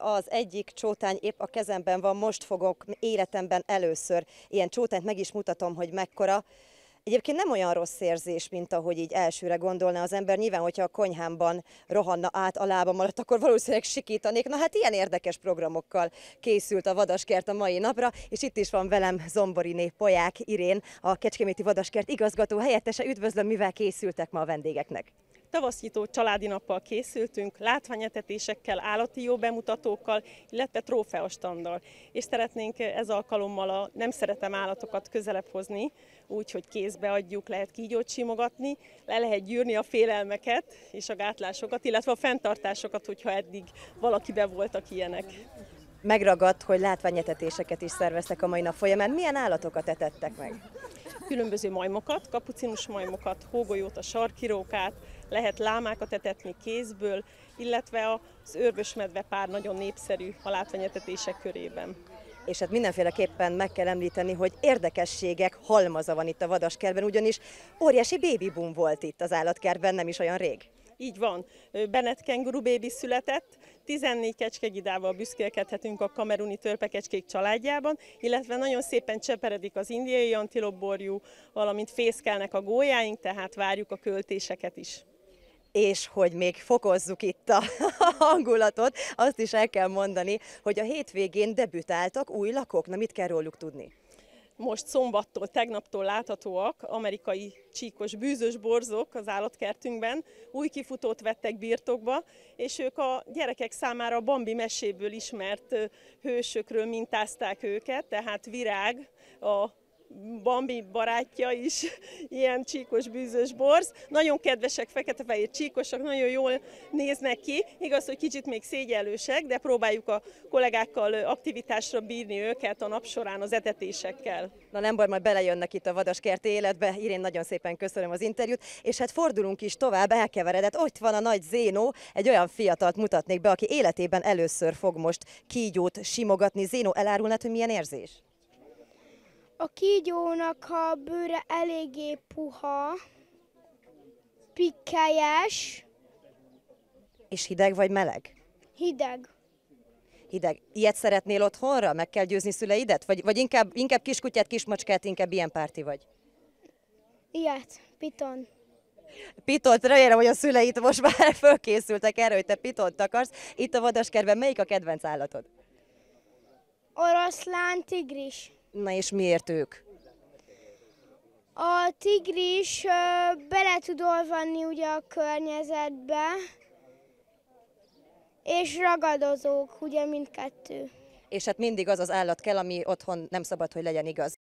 az egyik csótány épp a kezemben van, most fogok életemben először ilyen csótányt, meg is mutatom, hogy mekkora. Egyébként nem olyan rossz érzés, mint ahogy így elsőre gondolna az ember. Nyilván, hogyha a konyhámban rohanna át a lábam alatt, akkor valószínűleg sikítanék. Na hát ilyen érdekes programokkal készült a Vadaskert a mai napra, és itt is van velem Zomboriné Poják Irén, a Kecskeméti Vadaskert igazgató helyettese. Üdvözlöm, mivel készültek ma a vendégeknek. Tavasznyitó családi nappal készültünk, látványetetésekkel, állati jó bemutatókkal, illetve trófeastanddal. És szeretnénk ez alkalommal a nem szeretem állatokat közelebb hozni, úgyhogy kézbe adjuk, lehet kígyót simogatni, le lehet gyűrni a félelmeket és a gátlásokat, illetve a fenntartásokat, hogyha eddig valakibe voltak ilyenek megragadt, hogy látványetetéseket is szerveztek a mai nap folyamán. Milyen állatokat etettek meg? különböző majmokat, kapucinus majmokat, hógolyót, a sarkirókát, lehet lámákat etetni kézből, illetve az őrbös medve pár nagyon népszerű a látványetetések körében. És hát mindenféleképpen meg kell említeni, hogy érdekességek halmaza van itt a vadaskerben, ugyanis óriási bébibum volt itt az állatkertben nem is olyan rég. Így van. Bennett kenguru bébi született, 14 kecskegidával büszkélkedhetünk a kameruni törpekecskék családjában, illetve nagyon szépen cseperedik az indiai antilopborjú, valamint fészkelnek a gólyáink, tehát várjuk a költéseket is és hogy még fokozzuk itt a hangulatot, azt is el kell mondani, hogy a hétvégén debütáltak új lakók. Na mit kell róluk tudni? most szombattól, tegnaptól láthatóak amerikai csíkos bűzös borzok az állatkertünkben. Új kifutót vettek birtokba, és ők a gyerekek számára a Bambi meséből ismert hősökről mintázták őket, tehát virág a Bambi barátja is, ilyen csíkos bűzös borz. Nagyon kedvesek, fekete-fehér csíkosak, nagyon jól néznek ki. Igaz, hogy kicsit még szégyelősek, de próbáljuk a kollégákkal aktivitásra bírni őket a nap során az etetésekkel. Na nem baj, majd belejönnek itt a vadaskert életbe. Irén, nagyon szépen köszönöm az interjút. És hát fordulunk is tovább, elkeveredett. Ott van a nagy Zénó, egy olyan fiatalt mutatnék be, aki életében először fog most kígyót simogatni. Zénó, elárulnád, hogy milyen érzés? A kígyónak a bőre eléggé puha, pikkelyes. És hideg vagy meleg? Hideg. Hideg. Ilyet szeretnél otthonra? Meg kell győzni szüleidet? Vagy, vagy inkább, inkább kiskutyát, kismacskát, inkább ilyen párti vagy? Ilyet. Piton. Pitont, remélem, hogy a szüleit most már fölkészültek erre, hogy te pitont akarsz. Itt a vadaskerben melyik a kedvenc állatod? Oroszlán tigris. Na és miért ők? A tigris bele tud olvanni ugye a környezetbe, és ragadozók, ugye mindkettő. És hát mindig az az állat kell, ami otthon nem szabad, hogy legyen igaz.